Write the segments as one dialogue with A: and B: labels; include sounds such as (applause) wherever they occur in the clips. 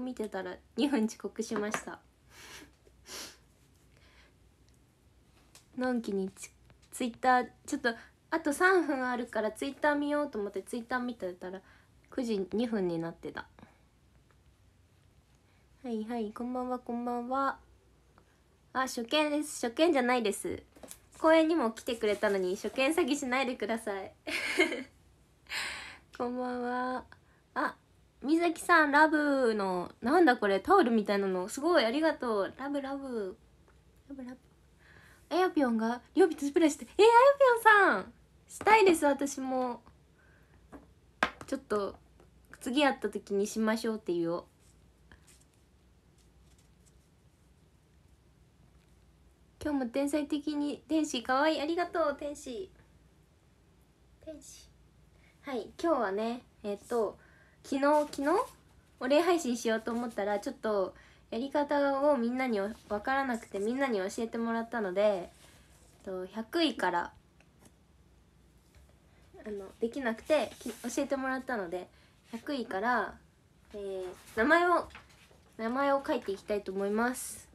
A: 見てたら2分遅刻しましたのんきにツイッターちょっとあと3分あるからツイッター見ようと思ってツイッター見てたら9時2分になってたはいはいこんばんはこんばんはあ初見です初見じゃないです公園にも来てくれたのに初見詐欺しないでください (laughs) こんばんはあ水木さんラブのなんだこれタオルみたいなのすごいありがとうラブラブラブラブあやぴょんがりょとスプレーしてえー、あやぴょんさんしたいです私もちょっと次会った時にしましょうっていう今日も天才的に天使かわいいありがとう天使天使はい今日はねえっと昨日昨日お礼配信しようと思ったらちょっとやり方をみんなに分からなくてみんなに教えてもらったので100位からあのできなくて教えてもらったので100位から、えー、名前を名前を書いていきたいと思います。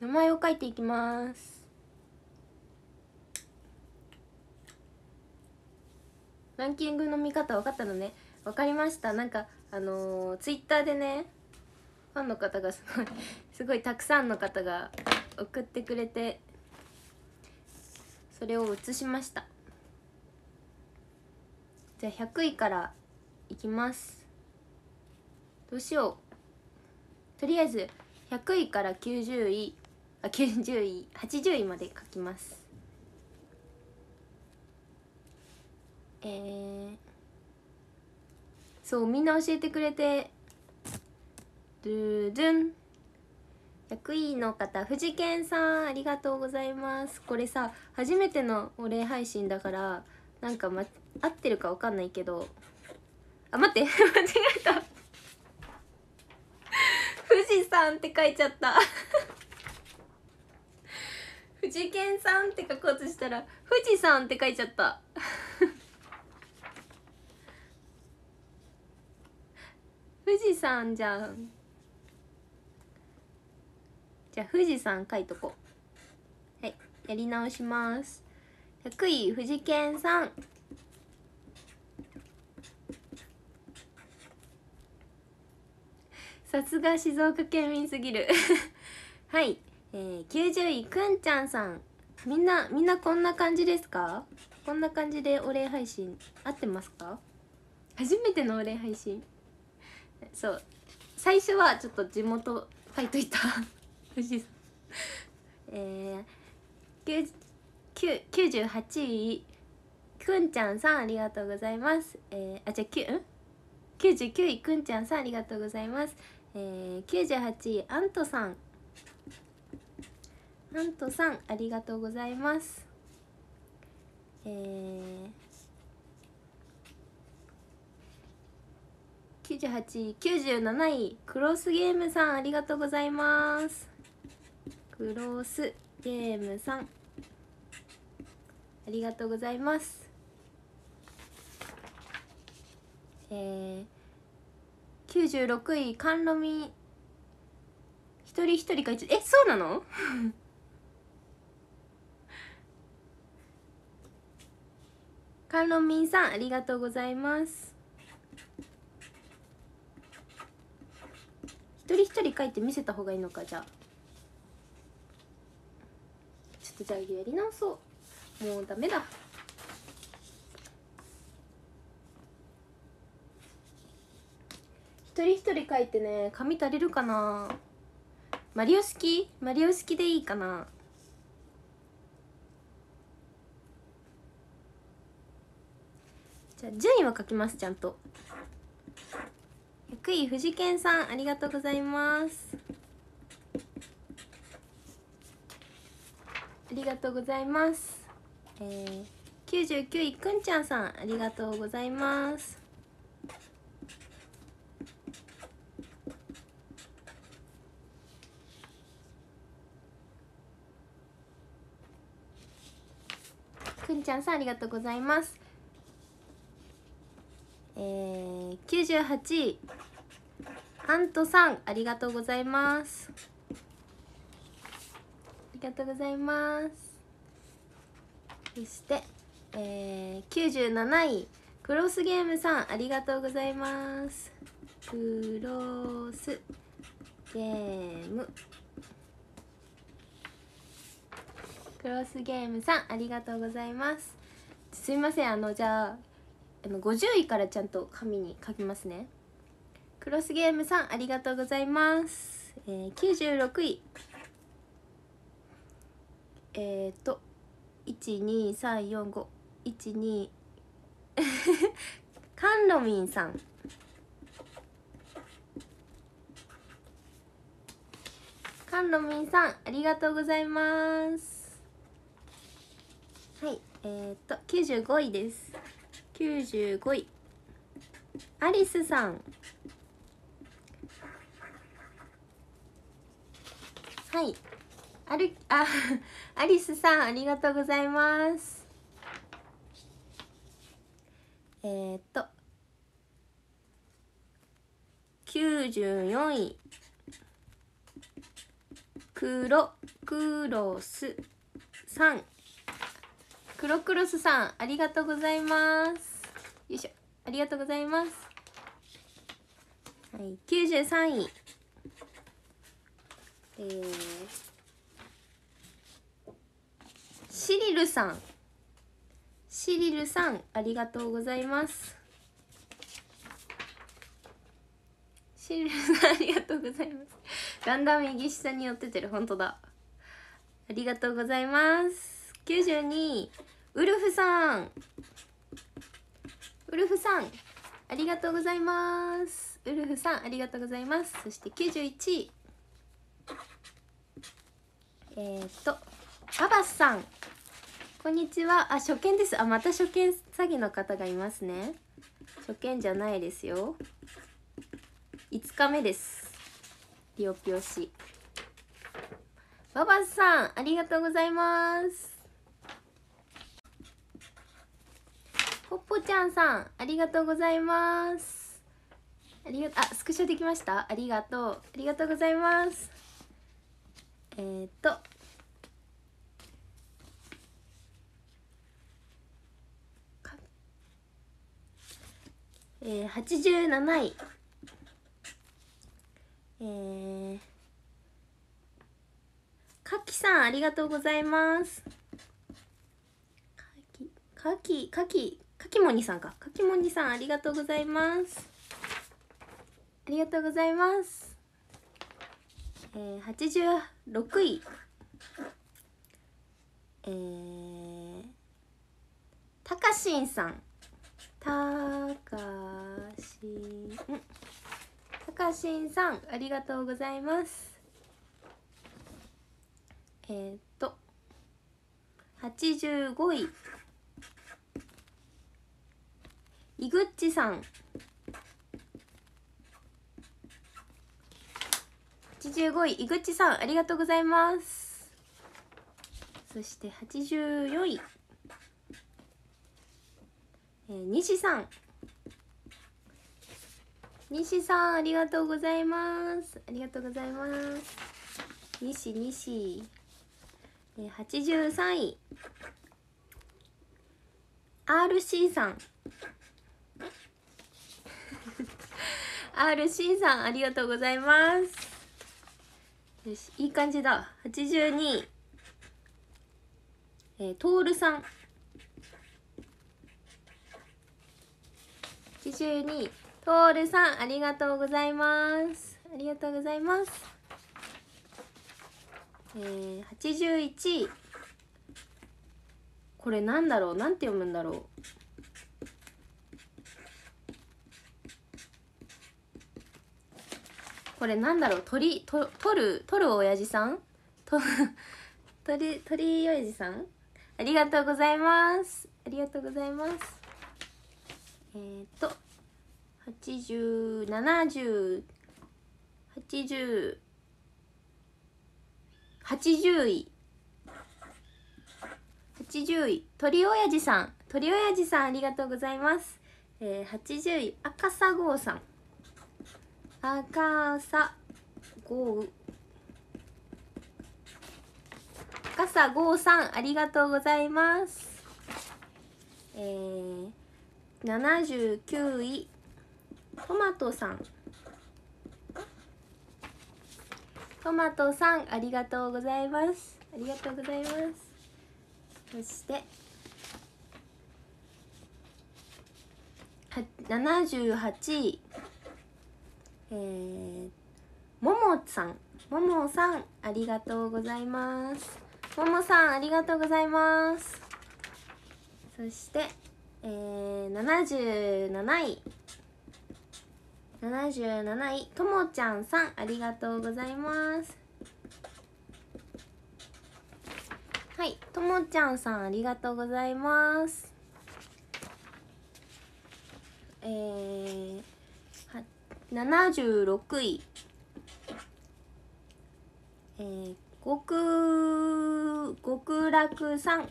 A: 名前を書いていきますランキングの見方分かったのね分かりましたなんかあのー、ツイッターでねファンの方がすごいすごいたくさんの方が送ってくれてそれを写しましたじゃあ100位からいきますどうしようとりあえず100位から90位あ90位80位まで書きますえー、そうみんな教えてくれてドゥドゥン役員の方藤健さんありがとうございますこれさ初めてのお礼配信だからなんか、ま、合ってるか分かんないけどあ待って (laughs) 間違えた富士山って書いちゃった藤健さんって書こうとしたら富士山って書いちゃった富士山じゃんじゃあ富士山書いとこはいやり直します100位富士健さんさすが静岡県民すぎる (laughs) はい、えー、90位くんちゃんさんみんなみんなこんな感じですかこんな感じでお礼配信合ってますか初めてのお礼配信そう最初はちょっと地元書いといた (laughs) えー、98位くんちゃんさんありがとうございます。えー、あ、じゃあ、きん ?99 位くんちゃんさんありがとうございます。えー、98位アントさん。アントさんありがとうございます。えー、9八、九十7位クロスゲームさんありがとうございますクロスゲームさんありがとうございますえー、96位甘露み一人一人が一えそうなの甘露みさんありがとうございます人一人書いて見せた方がいいのかじゃあちょっとじゃあやり直そうもうダメだ一人一人書いてね紙足りるかなマリオ式マリオ式でいいかなじゃあ順位は書きますちゃんと福井藤健さんありがとうございますありがとうございます、えー、99位くんちゃんさんありがとうございますくんちゃんさんありがとうございますえー、98位アントさんありがとうございますありがとうございますそして、えー、97位クロスゲームさんありがとうございますクロスゲームクロスゲームさんありがとうございますすいませんあのじゃああの50位からちゃんと紙に書きますねクロスゲームさんありがとうございます、えー、96位えっ、と1234512 (laughs) カンロミンさんカンロミンさんありがとうございますはいえっ、ー、と95位です95位アリスさんはいあるあ (laughs) アリスさんありがとうございますえー、っと94位黒クロスさんクロクロスさんありがとうございますよいしょありがとうございますはい九十三位えー、シリルさんシリルさんありがとうございますシリルさんありがとうございますだんだん右下に寄っててる本当だありがとうございます92位ウルフさんウルフさんありがとうございますウルフさんありがとうございますそして91位えー、っとババスさんこんにちはあ初見ですあまた初見詐欺の方がいますね初見じゃないですよ5日目ですぴよぴよしババスさんありがとうございますぽっぽちゃんさんありがとうございますありがあスクショできましたありがとうありがとうございますえー、っとえー、87位えー、かきさんありがとうございますかきかきかきかきもんじさんかかきもんじさんありがとうございますありがとうございますえー、86位えたかしんさんたかしんたかしんさんありがとうございますえー、っと85位イグッチさん85位イグッチさんありがとうございますそして84位、えー、西さん西さんありがとうございますありがとうございます西西、えー、83位 RC さん RC さんありがとうございますよしいい感じだ82えー、トールさん82トールさんありがとうございますありがとうございますえー、81これなんだろうなんて読むんだろうこれなんだろう鳥と取る取る親父さんと鳥鳥親父さんありがとうございますありがとうございますえっ、と八十七十八十八十位八十位鳥親父さん鳥親父さんありがとうございます、えー、80位赤佐郷さん赤さ豪雨赤さ豪さんありがとうございますえー、79位トマトさんトマトさんありがとうございますありがとうございますそして78位えー、ももさんももさんありがとうございますももさんありがとうございますそして、えー、77位77位ともちゃんさんありがとうございますはいともちゃんさんありがとうございますえー76位、えー、極極楽さん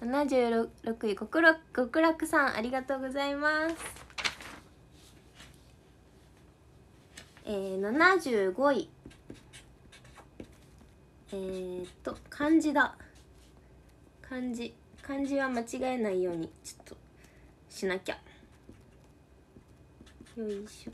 A: 76位極楽極楽さんありがとうございます、えー、75位えー、っと漢字だ漢字漢字は間違えないようにちょっとしなきゃよいしょ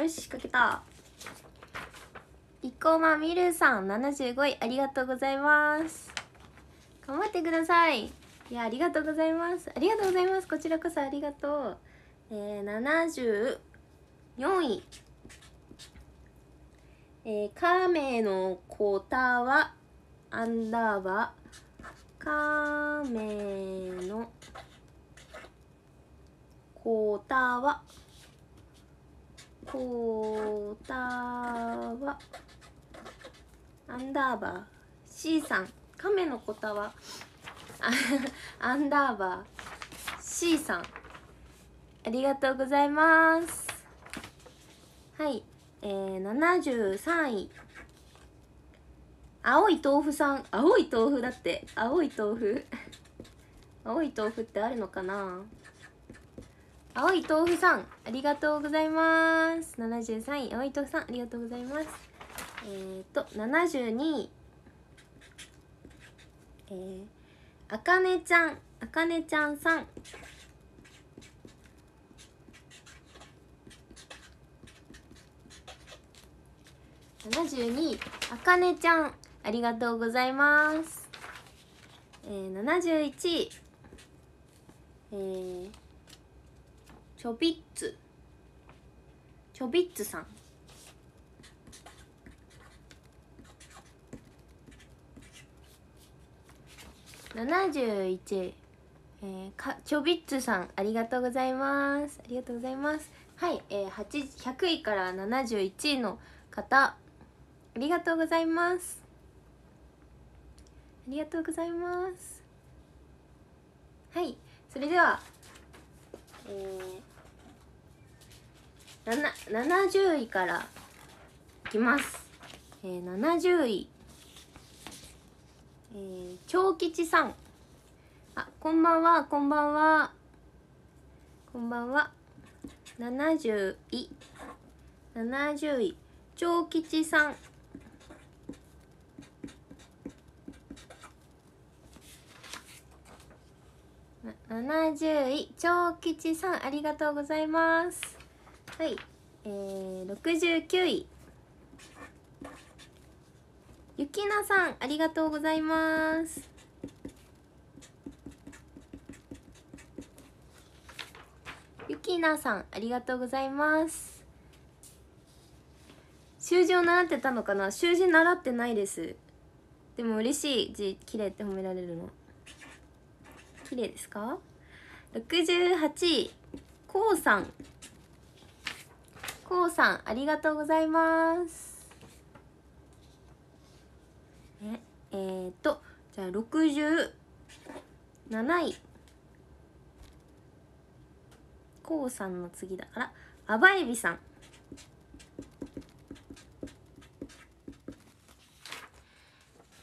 A: よしかけたこまみるさん75位ありがとうございます頑張ってくださいいやありがとうございますありがとうございますこちらこそありがとうえー、74位えー、亀の子タは、アンダーバー、亀の子タは、コタは、アンダーバー、C さん、亀の子タは、(laughs) アンダーバー、C さん、ありがとうございます。はい、えー、73位青い豆腐さん青い豆腐だって青い豆腐青い豆腐ってあるのかな青い豆腐さんありがとうございます73位青い豆腐さんありがとうございますえっ、ー、と72位えー、あかねちゃんあかねちゃんさん72位あかねちゃんありがとうございます、えー、71位えー、ちょびっつちょびっつさん71えー、かちょびっつさんありがとうございますありがとうございますはい、えー、100位から71位の方ありがとうございますありがとうございますはいそれではええー、七十位からいきます、えー、七十位、えー、長吉さんあこんばんはこんばんはこんばんは七十位七十位長吉さん70位長吉さんありがとうございますはいえー、69位ゆきなさんありがとうございますゆきなさんありがとうございます習字を習ってたのかな習字習ってないですでも嬉しい字綺麗って褒められるの綺麗ですか68位こうさんこうさんありがとうございますええー、っとじゃあ67位こうさんの次だからあばえびさん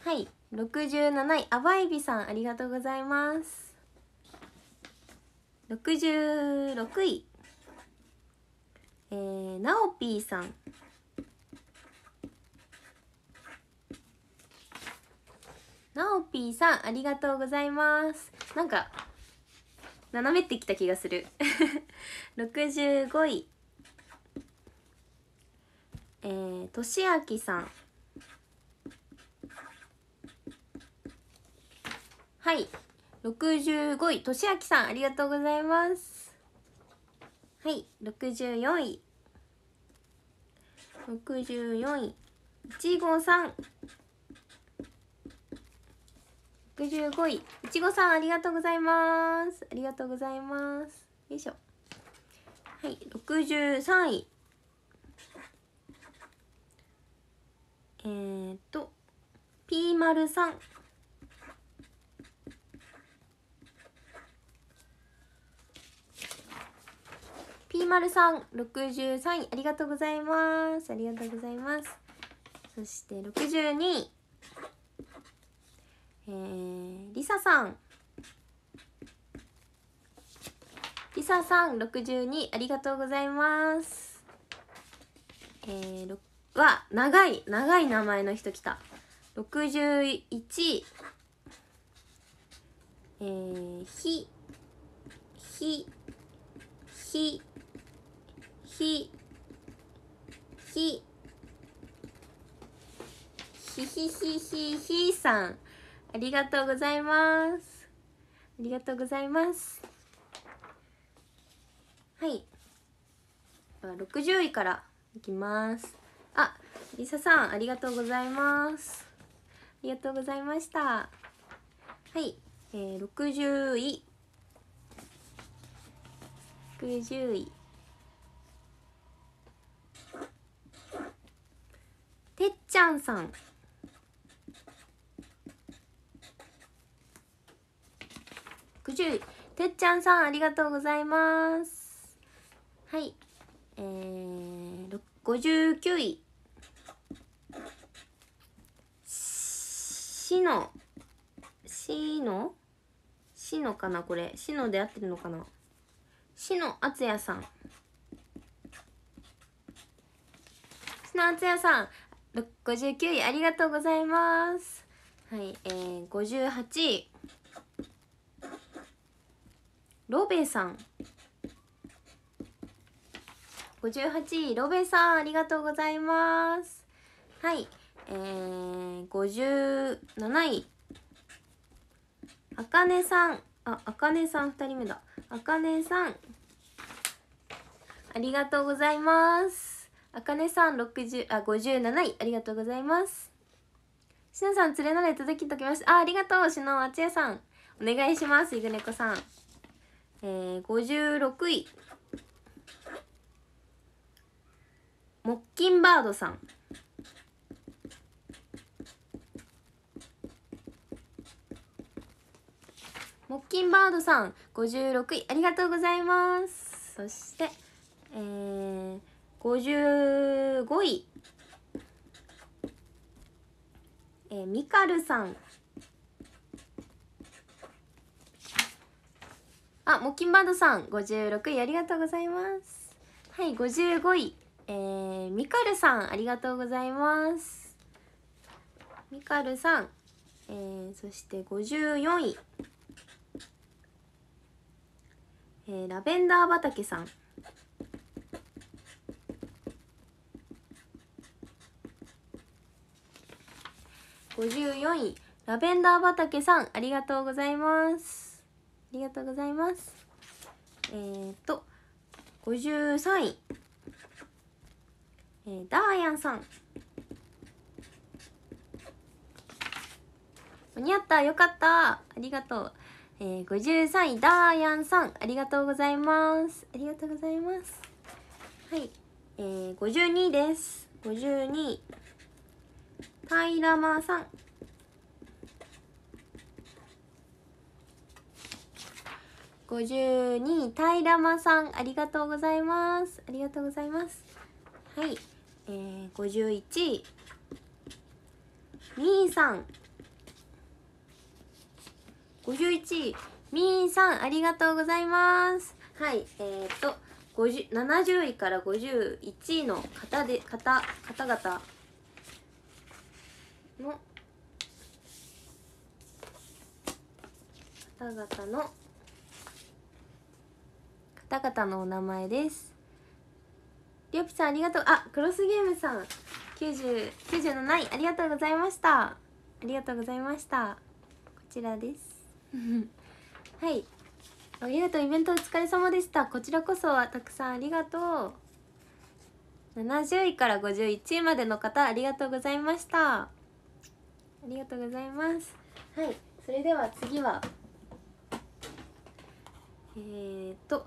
A: はい67位あばえびさんありがとうございます66位えー、なおぴーさんなおぴーさんありがとうございますなんか斜めってきた気がする65 (laughs) 位えー、としあきさんはい65位としあきさんありがとうございますはい64位64位いちごさん65位いちごさんありがとうございますありがとうございますよいしょはい63位えー、っとピーマルさん P 丸さん63位ありがとうございますありがとうございますそして62位えー、りささんりささん62ありがとうございますえー、は長い長い名前の人来た61位えー、ひひひひひひひひひひさんありがとうございますありがとうございますはい60位からいきますありささんありがとうございますありがとうございましたはい、えー、60位60位てっちゃんさん60てっちゃんさんありがとうございますはいえー、59位しのしのしのかなこれしので合ってるのかなしのあつやさんしのあつやさん59位ありがとうございますはいえー、58位ロベさん58位ロベさんありがとうございますはいえー、57位あかねさんああかねさん2人目だあかねさんありがとうございますあかねさん60あ57位ありがとうございますしのさん連れなれ届きときましたあありがとうしのあちやさんお願いしますいぐねこさんえー、56位モッキンバードさんモッキンバードさん56位ありがとうございますそしてえー55位、えー、ミカルさんあモキンバードさん56位ありがとうございますはい55位、えー、ミカルさんありがとうございますミカルさん、えー、そして54位、えー、ラベンダー畑さん54位ラベンダー畑さんありがとうございますありがとうございますえっ、と53位、えー、ダーヤンさん間に合ったよかったありがとう、えー、53位ダーヤンさんありがとうございますありがとうございますはい、えー、52位です52位タイラマさん52タイラマさんありがとうございますありがとうございますはい、えー、51位みーさん51位みーさんありがとうございますはいえー、っと70位から51位の方で方方々の方々の方々のお名前ですりょぴさんありがとうあクロスゲームさん90 97位ありがとうございましたありがとうございましたこちらです (laughs) はいありがとうイベントお疲れ様でしたこちらこそはたくさんありがとう70位から51位までの方ありがとうございましたありがとうございますはいそれでは次はえー、っと、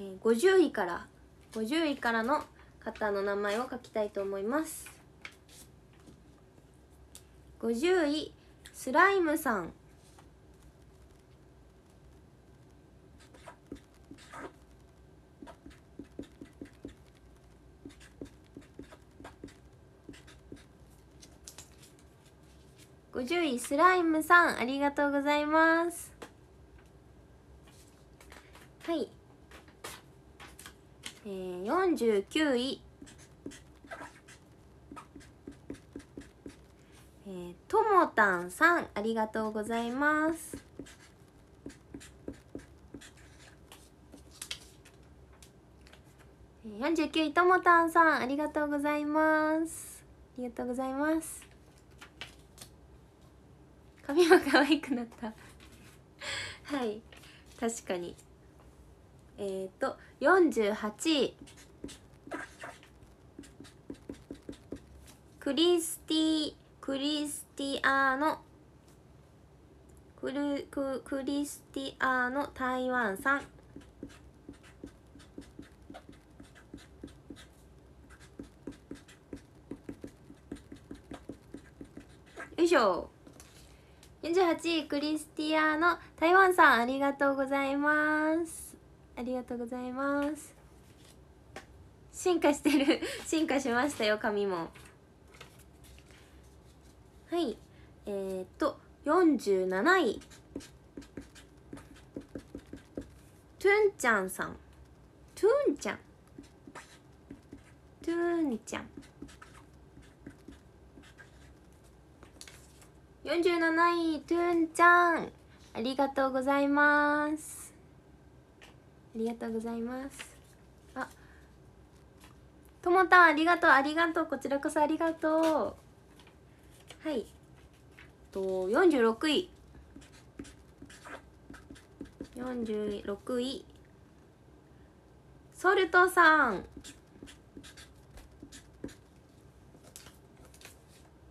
A: えー、五十位から五十位からの方の名前を書きたいと思います五十位スライムさん50位スライムさんありがとうございますはいえー、49位えー、ともたんさんありがとうございますえ49位ともたんさんありがとうございますありがとうございます髪も可愛くなったはい確かにえっ、ー、と48位クリスティクリスティアーノクルククリスティアーノ台湾さんよいしょ48位クリスティアーノ台湾さんありがとうございますありがとうございます進化してる (laughs) 進化しましたよ髪もはいえー、っと47位トゥンちゃんさんトゥンちゃんトゥンちゃん47位トゥンちゃんありがとうございますありがとうございますあともたんありがとうありがとうこちらこそありがとうはいと46位46位ソルトさん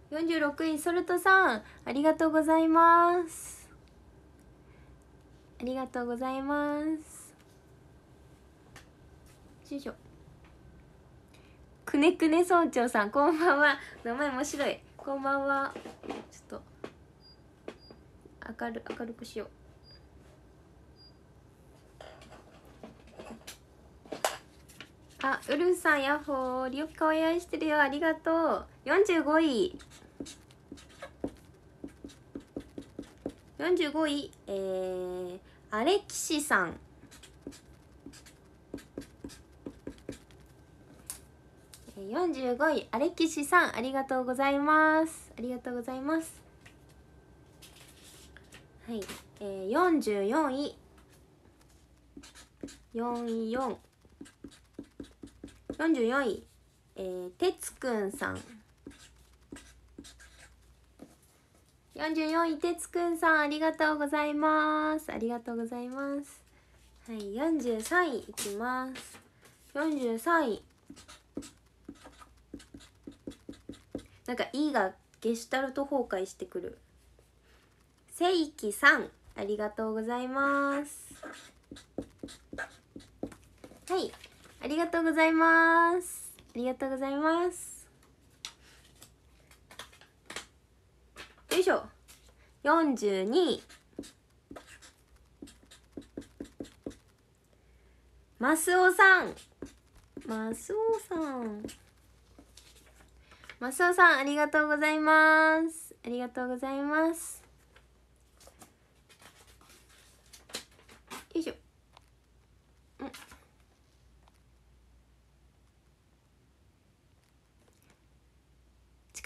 A: 46位ソルトさんありがとうございますありがとうございますよいしょくねくね村長さんこんばんは名前面白いこんばんはちょっと明る明るくしようあ、ウルフさん、ヤッホー。リオピカお祝いしてるよ。ありがとう。45位。45位、えー、アレキシさん。45位、アレキシさん、ありがとうございます。ありがとうございます。はい、えー、44位、44、44位、えー、てつくんさん。44位てつくんさんありがとうございますありがとうございますはい43位いきます43位なんか E がゲシュタルト崩壊してくるせいきさんありがとうございますはいありがとうございますありがとうございますよいしょ42マスオさんマスオさんマスオさんありがとうございますありがとうございますよいしょ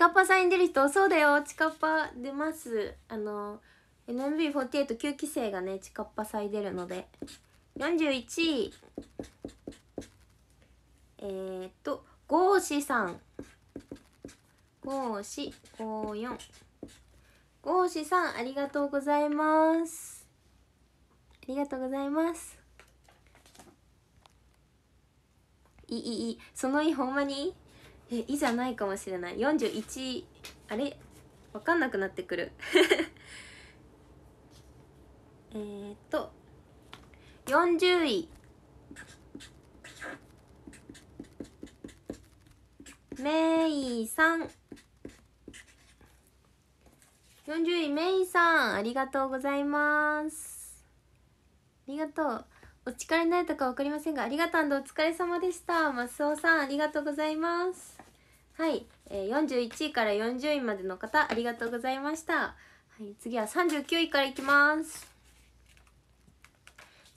A: カパさんに出る人そうだよチカパ出ますあの NMB489 期生がねチカパさん出るので41位えー、っとゴ四シさんゴ四シ54ゴーさんありがとうございますありがとうございますいいいいそのいほんまにえいじゃないかもしれない41あれわかんなくなってくる (laughs) えっと40位メイさん40位メイさんありがとうございますありがとうお力になれたか分かりませんがありがとうお疲れ様でしたマスオさんありがとうございますはい、えー、41位から40位までの方ありがとうございました、はい、次は39位からいきます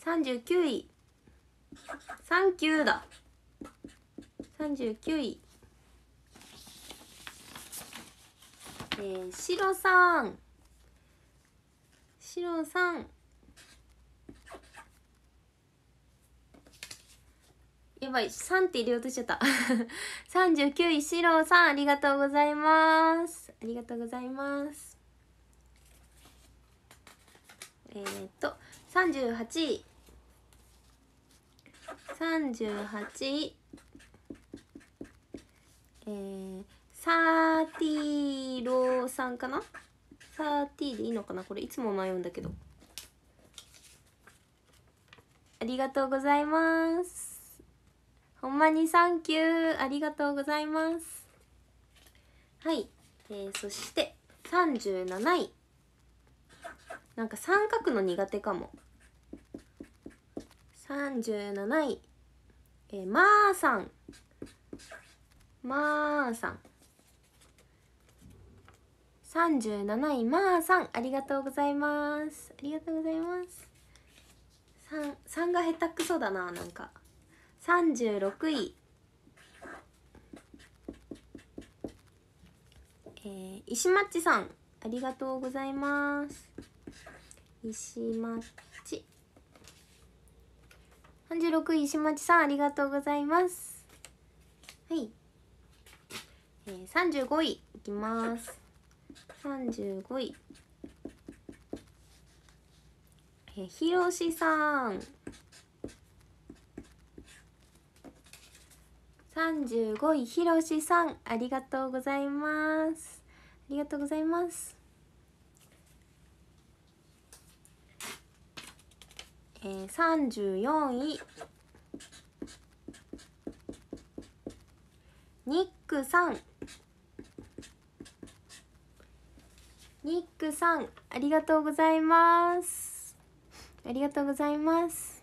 A: 39位サンキューだ39位えー、シロさんシロさんやばい3って入れようとしちゃった39位シローさんありがとうございますありがとうございますえー、っと38位38位えー、サーティーローさんかなサーティーでいいのかなこれいつも迷うんだけどありがとうございますほんまにサンキューありがとうございますはい、えー、そして37位なんか三角の苦手かも37位えー、まーさんまーさん37位まーさんありがとうございますありがとうございます 3, 3が下手くそだななんか36位、えー、石マさんありがとうございます石マッチ36位石町さんありがとうございますはい、えー、35位いきます35位えー、ひろしさん三十五位ひろしさんありがとうございますありがとうございますえ三十四位ニックさんニックさんありがとうございますありがとうございます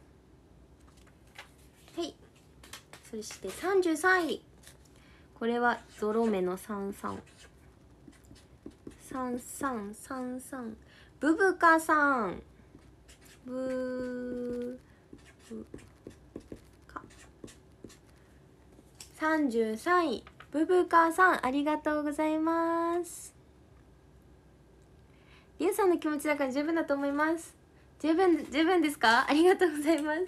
A: そして33位これはゾロ目の333333ブブカさんブブカ33位ブブカさんありがとうございますリュウさんの気持ちだから十分だと思います十分十分ですかありがとうございます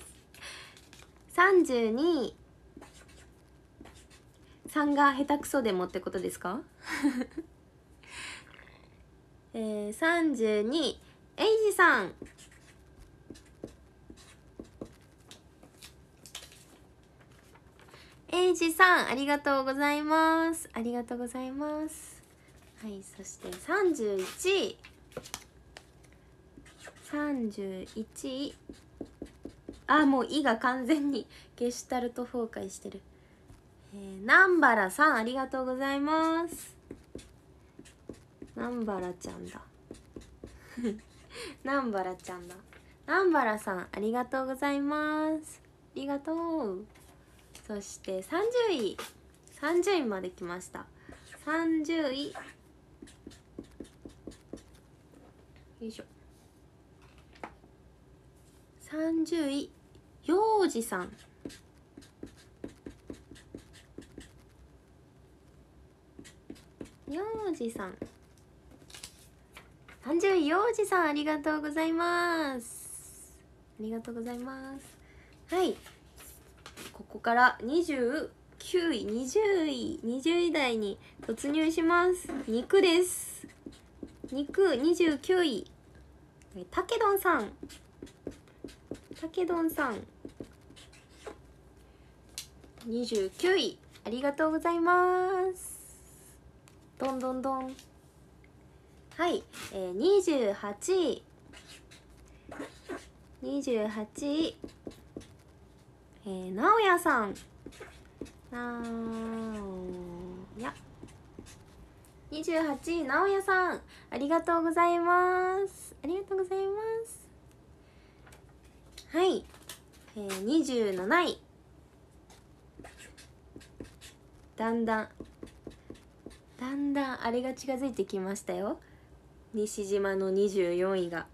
A: 32位さんが下手くそでもってことですか (laughs) えー、32エイジさんエイジさんありがとうございますありがとうございますはいそして31 31あもう「い」が完全にゲシュタルト崩壊してるえー、南原さんありがとうございます南原ちゃんだ (laughs) 南原ちゃんだ南原さんありがとうございますありがとうそして30位30位まで来ました30位よいしょ30位幼児さんうじさん30位ようさんありがとうございますありがとうございますはいここから29位20位20位台に突入します肉です肉29位たけどんさんたけどんさん29位ありがとうございますどんどんどんはい、えー、28位28位えー、なおやさんなおや28位なおやさんありがとうございますありがとうございますはい、えー、27位だんだんだんだんあれが近づいてきましたよ西島の24位が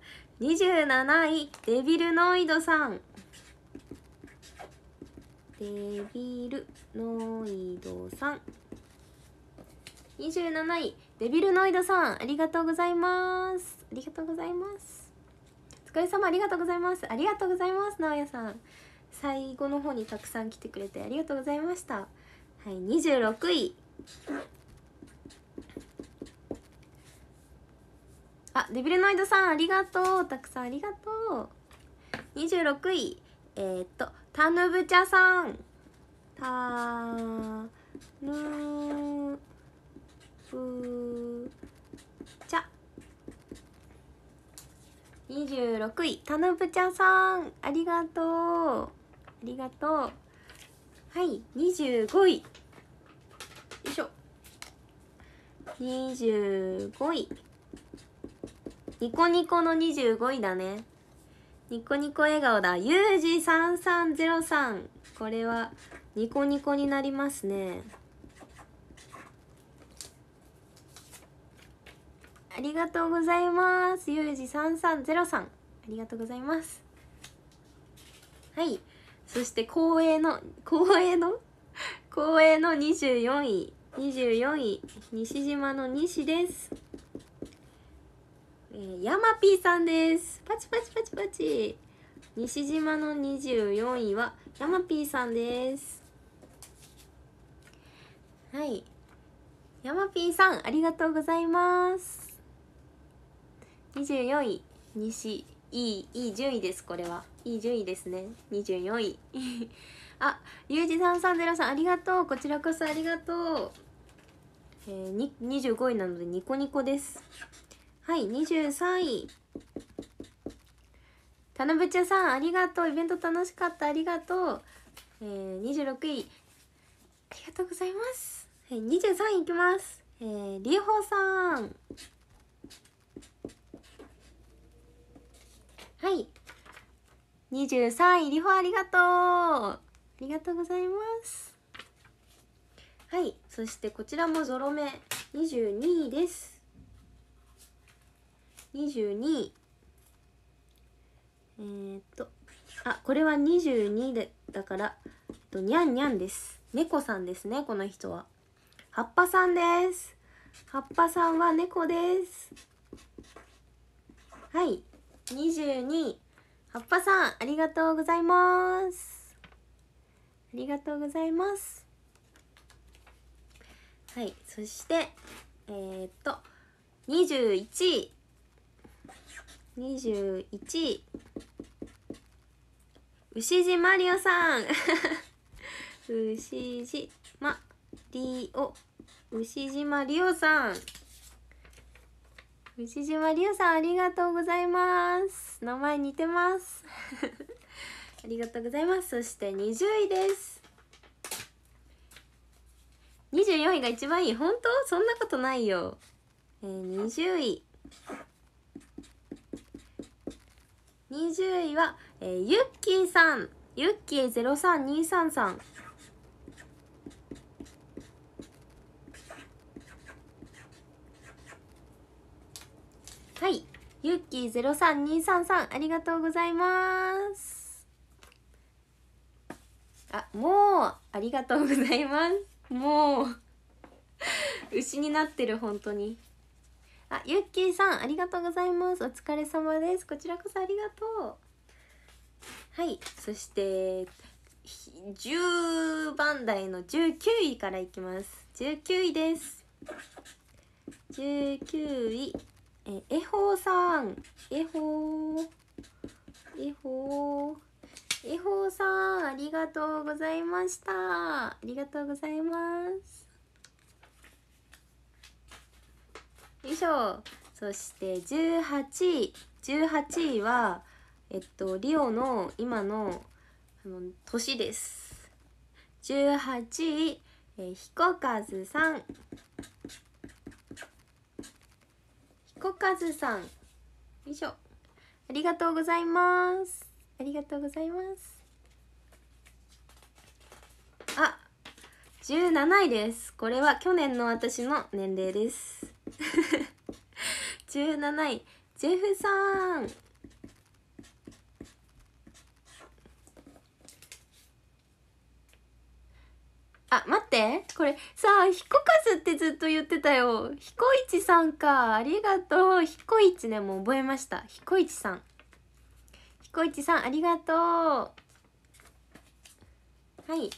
A: 27位デビルノイドさんデビルノイドさん27位デビルノイドさんありがとうございますありがとうございますお疲れ様ありがとうございますありがとうございます直哉さん最後の方にたくさん来てくれてありがとうございましたはい26位あデビルノイドさんありがとうたくさんありがとう26位えー、っとタヌブチャさんタヌブチャ26位タヌブチャさんありがとうありがとうはい25位よいしょ25位ニコニコの25位だねニコニコ笑顔だゆうじ3303これはニコニコになりますねありがとうございますゆうじ3303ありがとうございますはいそして光栄の光栄の光栄の24位24位西島の西ですえー、ヤマピーさんですパチパチパチパチ西島の24位はヤマピーさんですはいヤマピーさんありがとうございます24位西いいいい順位ですこれはいい順位ですね24位 (laughs) あゆうじさんさんゼロさんありがとうこちらこそありがとう、えー、25位なのでニコニコですはい23位田辺茶さんありがとうイベント楽しかったありがとう、えー、26位ありがとうございます、えー、23位いきます、えー、りえほさんはい23位りほありがとうありがとうございますはいそしてこちらもゾロ目22位です22えー、っとあこれは22でだからとにゃんにゃんです猫さんですねこの人は葉っぱさんです葉っぱさんは猫ですはい22葉っぱさんありがとうございますありがとうございますはいそしてえー、っと21位21位牛島マリオさん牛島マリオ牛島リオさん牛島リオさんありがとうございます名前似てます (laughs) ありがとうございますそして20位です24位が一番いい本当そんなことないよ、えー、20位20位は、えー、ゆっきーさんゆっきー03233三。はいゆっきーロ三二三三ありがとうございますあもうありがとうございますもう (laughs) 牛になってる本当にあ、ゆっきーさん、ありがとうございます。お疲れ様です。こちらこそありがとう。はい、そして、10番台の19位からいきます。19位です。19位、え、えほうさん。えほう。えほう。えほうさん、ありがとうございました。ありがとうございます。以上そして18位18位はえっとリオの今のあの年です18位、え彦和さん彦和さん以上ありがとうございますありがとうございますあ17位ですこれは去年の私の年齢です17 (laughs) 位ジェフさんあ待ってこれさあヒコカスってずっと言ってたよヒコイチさんかありがとうヒコイチねもう覚えましたヒコイチさんヒコイチさんありがとうはい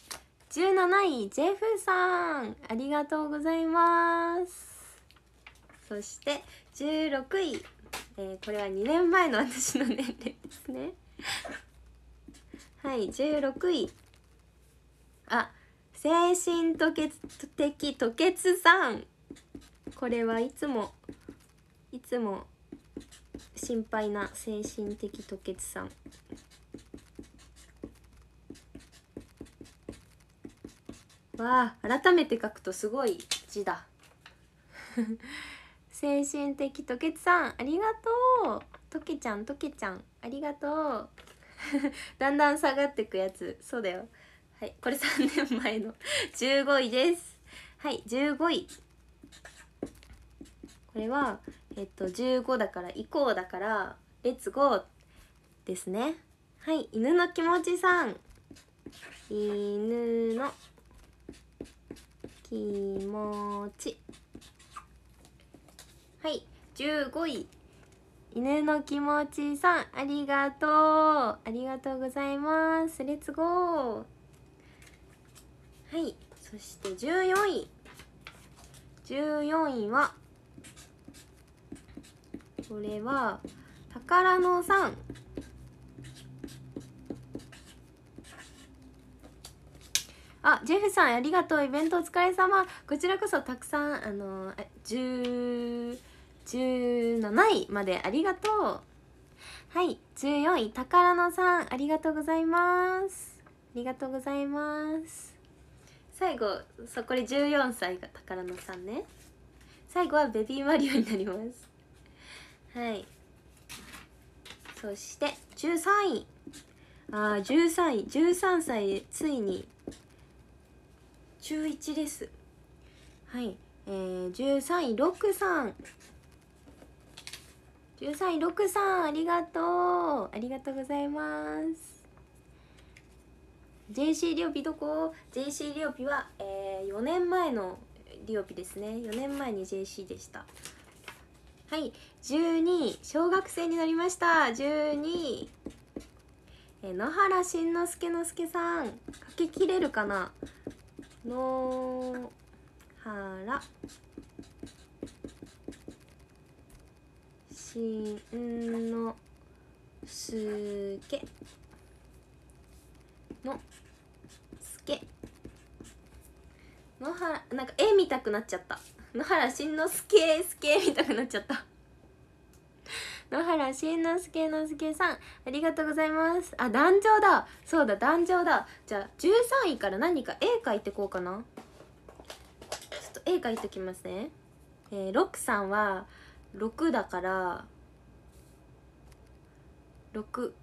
A: 17位ジェフさんありがとうございますそして16位、えー、これは2年前の私の年齢ですねはい16位あ精神吐血的吐血さんこれはいつもいつも心配な精神的吐血さんわあ改めて書くとすごい字だ精神的とけつさんありがとうとけちゃんとけちゃんありがとうだんだん下がってくやつそうだよはいこれ3年前の15位ですはい15位これはえっと15だから以降だからレッツゴーですねはい犬の気持ちさん犬の気持ちはい15位犬の気持ちさんありがとうありがとうございますレッツゴーはいそして14位14位はこれは宝のさんあジェフさんありがとうイベントお疲れ様こちらこそたくさんあの10 17位までありがとうはい14位宝野さんありがとうございますありがとうございます最後そこで14歳が宝野さんね最後はベビーマリオになりますはいそして13位ああ13位13歳でついに中1ですはいえー、13位ロックさん13位ロありがとうありがとうございます JC リオピどこ ?JC リオピは、えー、4年前のリオピですね4年前に JC でしたはい12位小学生になりました12え野原しんのすけのすけさん書ききれるかな野原しんのすけのすけ野原なんか絵見たくなっちゃった野原しんのすけすけ見たくなっちゃった野原しんのすけのすけさんありがとうございますあ壇上だそうだ壇上だじゃあ13位から何か絵描いてこうかなちょっと絵描いときますねえー、ロさんは6だから6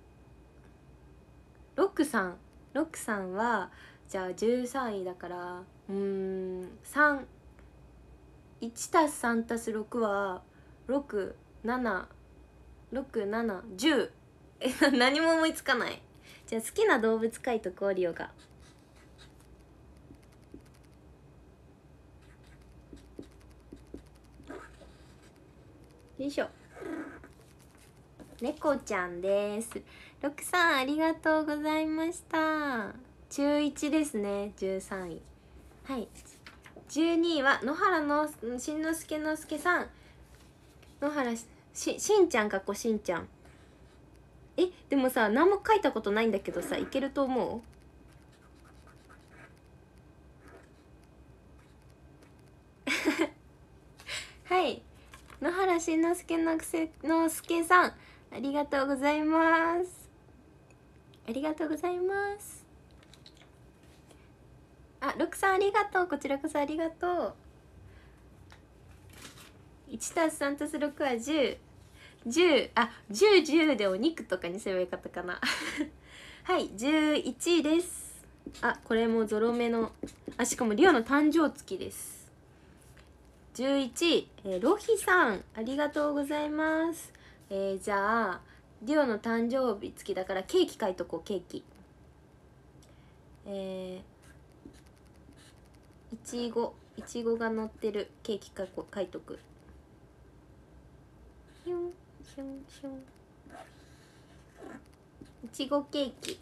A: 6ックさはじゃあ13位だからうん31たす3たす6は676710え何も思いつかないじゃあ好きな動物書いとこうリオがよいしょ猫ちゃんです六さんありがとうございました中一ですね十三位はい十二位は野原のしんのすけのすけさん野原ししんちゃんかっこしんちゃんえでもさ何も書いたことないんだけどさいけると思う (laughs) はい野原しんのすけのくせのすけさんありがとうございますありがとうございますあ六クさんありがとうこちらこそありがとう1たす3たす6は1010 10あ十0 1 0 10でお肉とかにすればよかったかな (laughs) はい11位ですあこれもゾロ目のあしかもリオの誕生月です11位、えー、ロヒさんありがとうございます、えー、じゃあデュオの誕生日付きだからケーキ買いとこうケーキえー、いちごいちごが乗ってるケーキ書こ買いとくヒュンヒュンヒュンいちごケーキい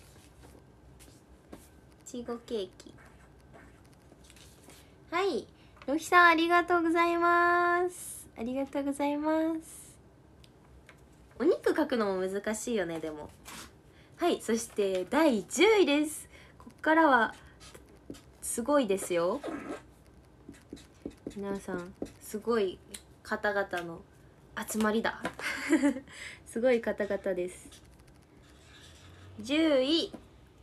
A: ちごケーキはいロヒさんありがとうございますありがとうございますお肉描くのも難しいよねでもはいそして第10位ですこっからはすごいですよ皆さんすごい方々の集まりだ (laughs) すごい方々です10位、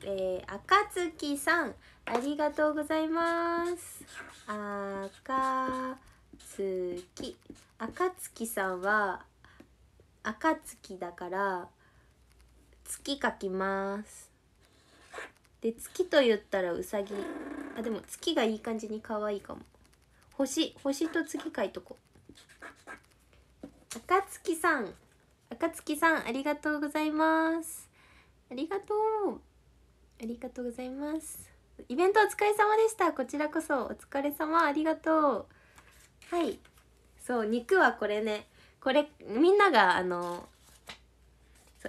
A: えー、暁さんありがとうございますあかつきあかつきさんはあかつきだから月書きますで月と言ったらうさぎあでも月がいい感じに可愛いかも星星と月書いとこあかつきさんあかつきさんありがとうございますありがとうありがとうございますイベントお疲れ様でしたこちらこそお疲れ様ありがとうはいそう肉はこれねこれみんながあの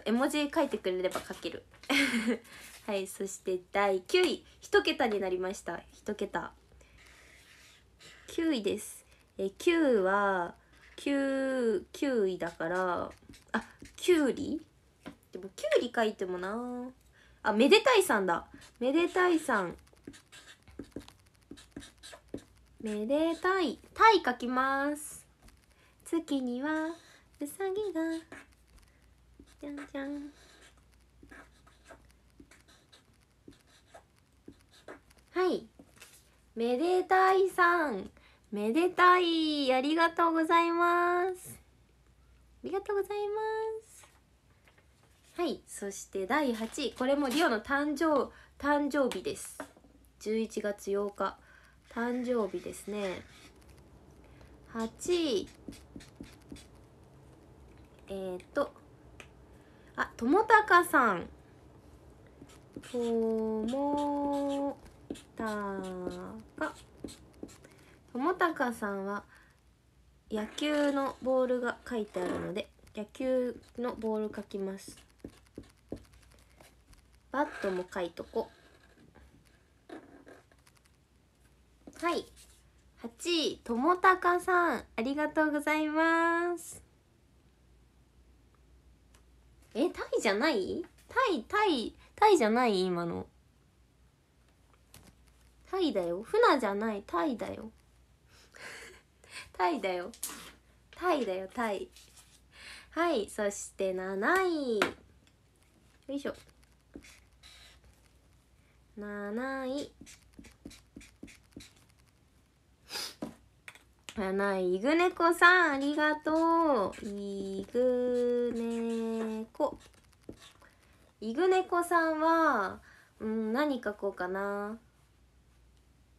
A: 絵文字書いてくれれば書ける (laughs) はいそして第9位1桁になりました1桁9位ですえ9は9 9位だからあきゅうりでもきゅうり書いてもなあめでたいさんだめでたいさんめでたいたい書きます月にはうさぎがじゃんじゃんはいめでたいさんめでたいありがとうございますありがとうございますはいそして第8位これもリオの誕生誕生日です11月8日誕生日ですね8位えっ、とあ友高さんともたかともたかさんは野球のボールが書いてあるので野球のボール書きますバットも書いとこはい8位ともさんありがとうございますえタイじゃないタイタイタイじゃない今のタイだよ船じゃないタイだよ (laughs) タイだよタイだよタイはいそして7位よいしょ7位7位イグネコさんありがとうイグネコイグネコさんは、うん、何書こうかな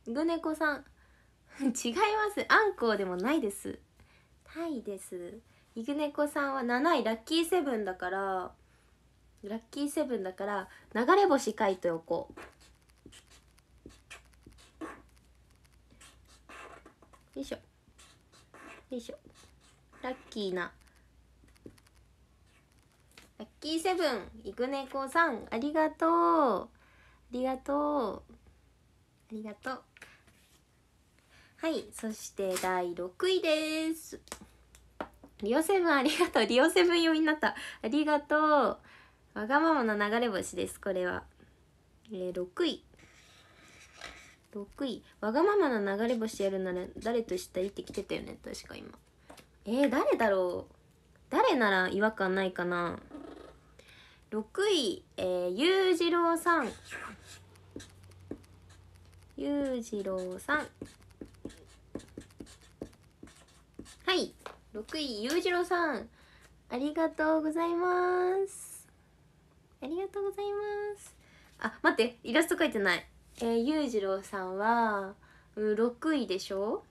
A: イグネコさん (laughs) 違いますアンコウでもないですタイですイグネコさんは7位ラッキーセブンだからラッキーセブンだから流れ星書いておこうよいしょよいしょラッキーなラッキーセブンイグネコさんありがとうありがとうありがとうはいそして第6位ですリオセブンありがとうリオセブン読みになったありがとうわがままの流れ星ですこれは、えー、6位6位わがままな流れ星やるなら誰としたいって来てたよね確か今えー、誰だろう誰なら違和感ないかな6位、えー、裕次郎さん裕次郎さんはい6位裕次郎さんありがとうございますありがとうございますあ待ってイラスト描いてないえー、裕次郎さんは6位でしょ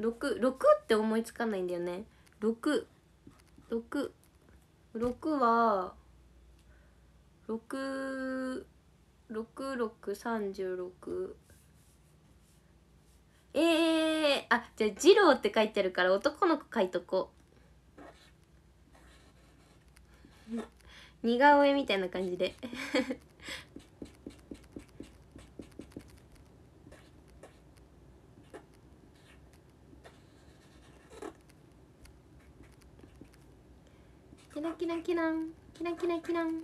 A: 66って思いつかないんだよね6 6 6は6636えー、あじゃあ「二郎」って書いてあるから男の子書いとこう似顔絵みたいな感じでキラキラキランキラキラキラン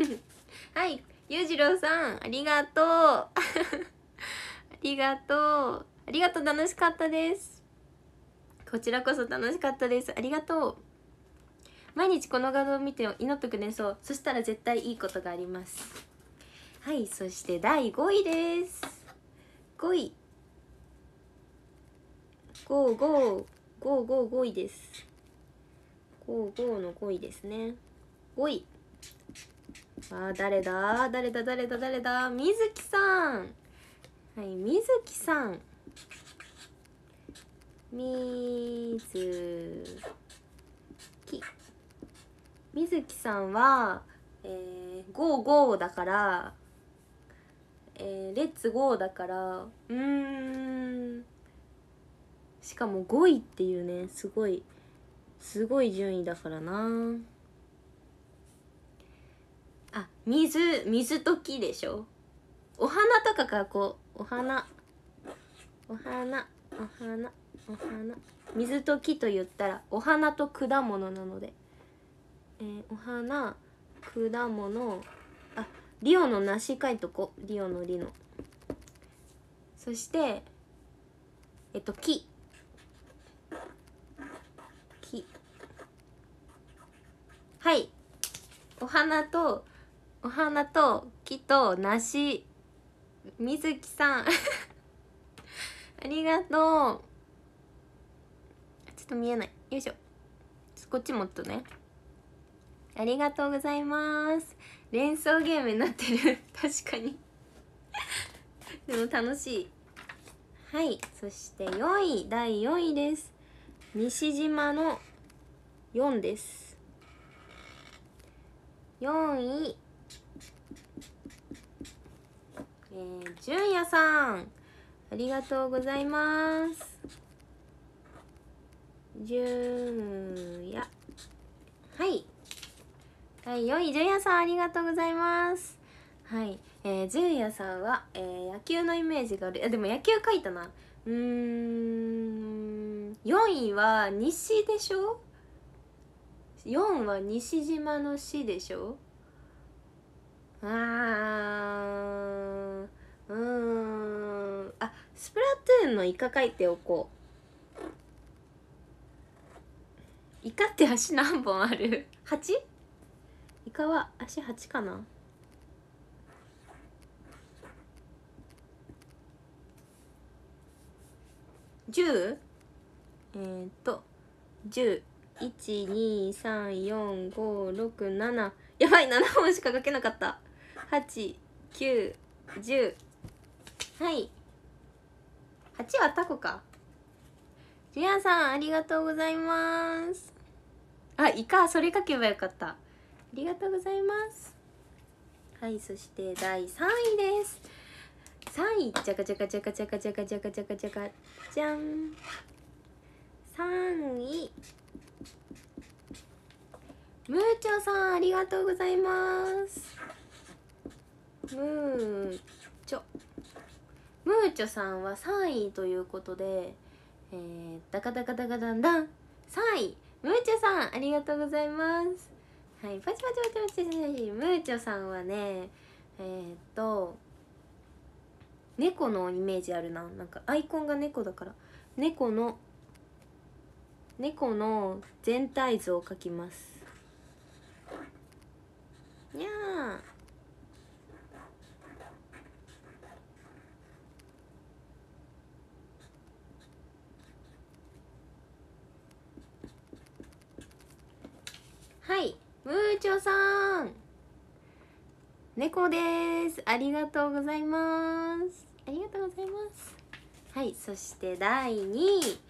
A: (laughs) はい裕次郎さんありがとう (laughs) ありがとうありがとう楽しかったですこちらこそ楽しかったですありがとう毎日この画像を見て祈っとくねそうそしたら絶対いいことがありますはいそして第5位です5位55555位です五五の五位ですね五位ああ、誰だ誰だ誰だ誰だみずきさんはいみずきさんみーずきみずきさんは、えー、五五だからえー、レッツゴーだからうんしかも五位っていうねすごいすごい順位だからなあ水水と木でしょお花とかかこうお花お花お花お花水と木と言ったらお花と果物なので、えー、お花果物あリオの梨書いとこリオのリのそしてえっと木はいお花とお花と木と梨水木さん (laughs) ありがとうちょっと見えないよいしょこっちもっとねありがとうございます連想ゲームになってる (laughs) 確かに (laughs) でも楽しいはいそして4位第4位です西島の4です4位えー、純也さんありがとうございます純也はいはい、4位純也さんありがとうございますはい、えー、純也さんは、えー、野球のイメージがあるあでも野球書いたなうん4位は西でしょ4は西島の市でしょあーうんあスプラトゥーンのイカ書いておこうイカって足何本ある 8? イカは足8かな10えっ、と10 1234567やばい7本しか書けなかった8910はい8はタコかジュンさんありがとうございますあイカそれ書けばよかったありがとうございますはいそして第3位です3位じゃかじゃかじゃかじゃかじゃかじゃかじゃかじゃかじゃん3位ムーチョさんありがとうございますムーチョムーチョさんは3位ということでえー、ダカダカダカダンダン3位ムーチョさんありがとうございますはいパチパチパチパチパチムーチョさんはねえー、っと猫のイメージあるななんかアイコンが猫だから猫の猫の全体図を描きますにゃーはいムーチョさん猫ですありがとうございますありがとうございますはいそして第2位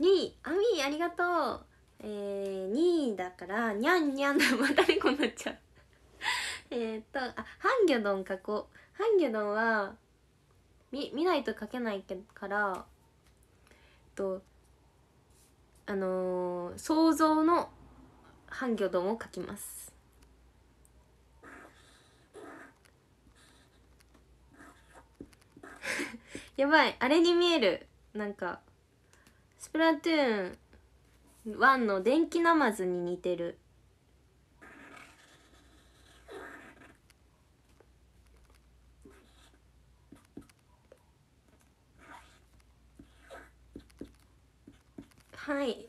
A: にあみありがとうえー、2位だからにゃんにゃんまた猫になっちゃう (laughs) えっとあハンギョドン書こうハンギョドンは見見ないと書けないからとあのー、想像のハンギョドンを書きます (laughs) やばいあれに見えるなんかプラトゥーン1の電気ナマズに似てるはい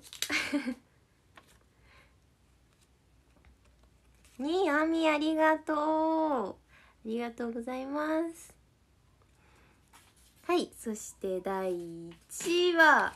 A: (laughs) にあみありがとうありがとうございますはいそして第1位は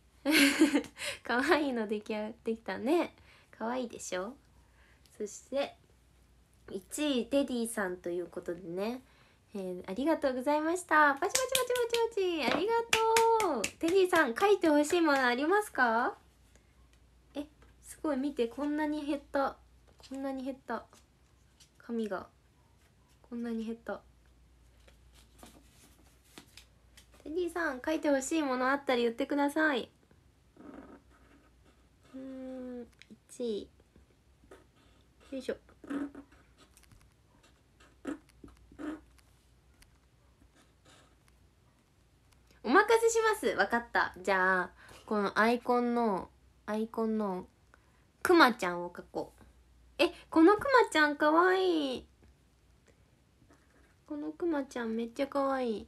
A: (laughs) 可愛いの出来上てきたね可愛いでしょそして1位テディさんということでね、えー、ありがとうございましたパチパチパチパチパチありがとうテディさん書いてほしいものありますかえすごい見てこんなに減ったこんなに減った紙がこんなに減ったテディさん書いてほしいものあったら言ってくださいうん1位よいしょお任せします分かったじゃあこのアイコンのアイコンのくまちゃんを描こうえこのくまちゃんかわいいこのくまちゃんめっちゃかわいい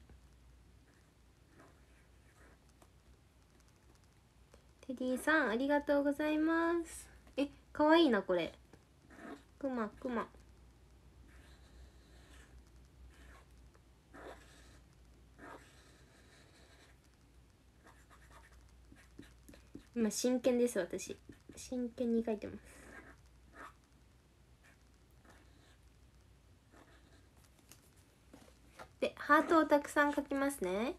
A: テディさんありがとうございますえかわいいなこれくまくま今真剣です私真剣に書いてますでハートをたくさん書きますね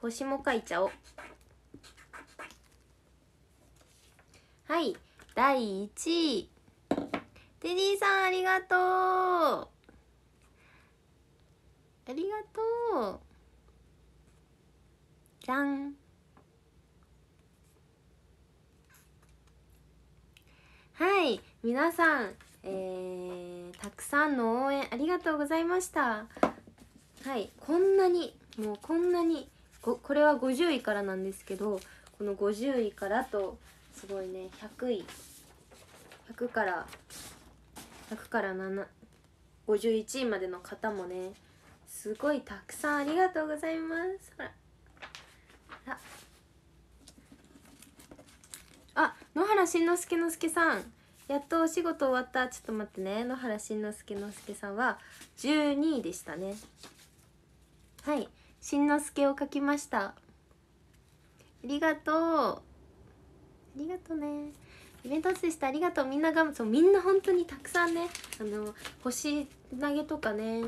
A: 星も書いちゃおうはい第1位テディさんありがとうありがとうじゃんはい皆さん、えー、たくさんの応援ありがとうございましたはいこんなにもうこんなにこれは50位からなんですけどこの50位からとすごいね100位100から100から51位までの方もねすごいたくさんありがとうございますほらあ野原しんのすけのすけさんやっとお仕事終わったちょっと待ってね野原しんのすけのすけさんは12位でしたねはいしんのすけを書きましたありがとうありがとうねイベントでしたありがとうみんながそうみんな本当にたくさんねあの星投げとかね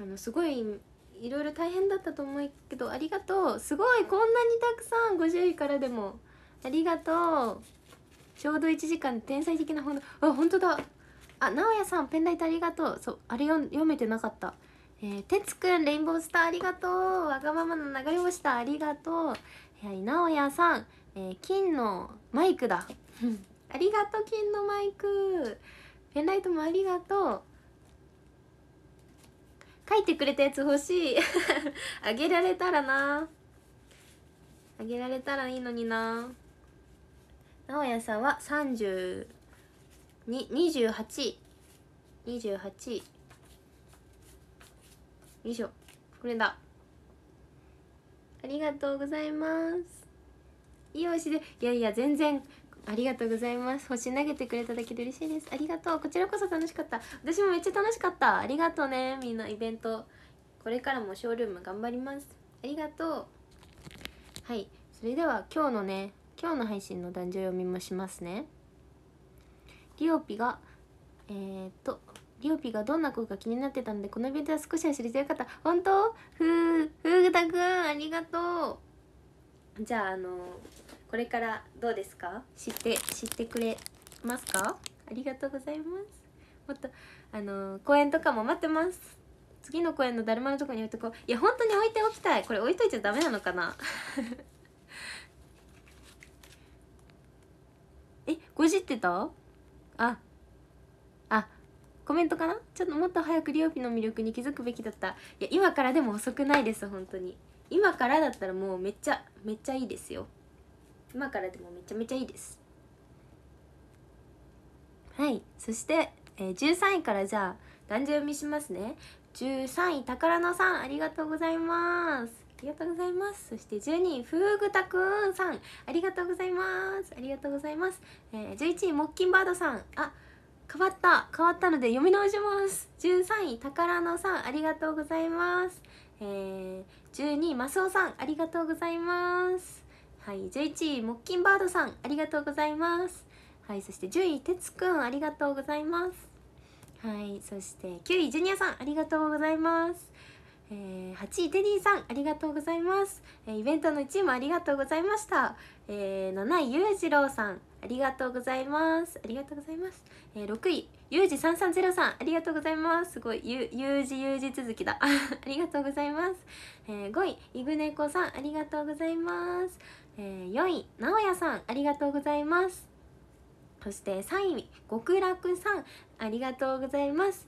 A: あのすごいいろいろ大変だったと思うけどありがとうすごいこんなにたくさん50位からでもありがとうちょうど1時間天才的な本あ本当だあ直哉さんペンライトありがとうそうあれ読めてなかったえー、てつくんレインボースターありがとうわがままの流れ星さんありがとうはいなおやさん、えー、金のマイクだ (laughs) ありがとう金のマイクペンライトもありがとう書いてくれたやつ欲しい (laughs) あげられたらなあげられたらいいのにななおやさんは322828よいしょこれだありがとうございますいいおしでいやいや全然ありがとうございます星投げてくれただけで嬉しいですありがとうこちらこそ楽しかった私もめっちゃ楽しかったありがとうねみんなイベントこれからもショールーム頑張りますありがとうはいそれでは今日のね今日の配信の男女読みもしますねリオピがえー、っとりょうぴがどんな子か気になってたんでこのビデオは少しは知りたかった本当ふうふうたくんありがとうじゃああのこれからどうですか知って知ってくれますかありがとうございますもっとあの公演とかも待ってます次の公演のだるまのとこに置いとこういや本当に置いておきたいこれ置いといちゃダメなのかな (laughs) えごじってたあコメントかなちょっともっと早くリオピの魅力に気づくべきだったいや今からでも遅くないです本当に今からだったらもうめっちゃめっちゃいいですよ今からでもめちゃめちゃいいですはいそして、えー、13位からじゃあ男女読みしますね13位宝野さんありがとうございますありがとうございますそして12位ふうぐたくんさんありがとうございますありがとうございます、えー、11位モッキンバードさんあ変わった変わったので読み直します13位宝野さんありがとうございますえー、12位マスオさんありがとうございますはい11位モッキンバードさんありがとうございますはいそして10位てつくんありがとうございますはいそして9位ジュニアさんありがとうございますえー、8位テディさんありがとうございます、えー、イベントの1位もありがとうございました、えー、7位裕次郎さんありがとうございますありがとうございます、えー、6位ゆうじ330さんありがとうございますすごいゆゆうじゆうじ続きだ (laughs) ありがとうございます、えー、5位イグネコさんありがとうございます、えー、4位なおやさんありがとうございますそして3位極楽さんありがとうございます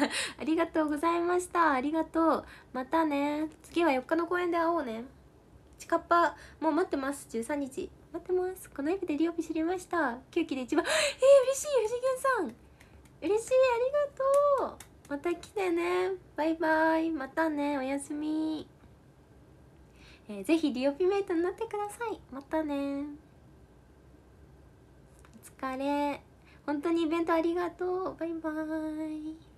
A: (laughs) ありがとうございましたありがとうまたね次は4日の公演で会おうねちかっぱもう待ってます13日待ってますこのエビでリオピ知りました9期で一番えー、嬉しい藤源さん嬉しいありがとうまた来てねバイバイまたねおやすみえー、ぜひリオピメイトになってくださいまたねお疲れ本当にイベントありがとうバイバイ